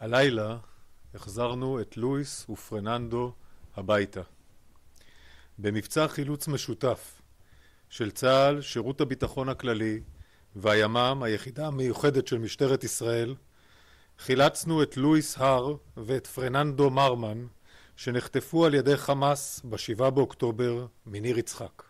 הלילה החזרנו את לואיס ופרננדו הביתה. במבצע חילוץ משותף של צה"ל, שירות הביטחון הכללי והימ"מ, היחידה המיוחדת של משטרת ישראל, חילצנו את לואיס הר ואת פרננדו מרמן שנחטפו על ידי חמאס בשבעה באוקטובר מניר יצחק.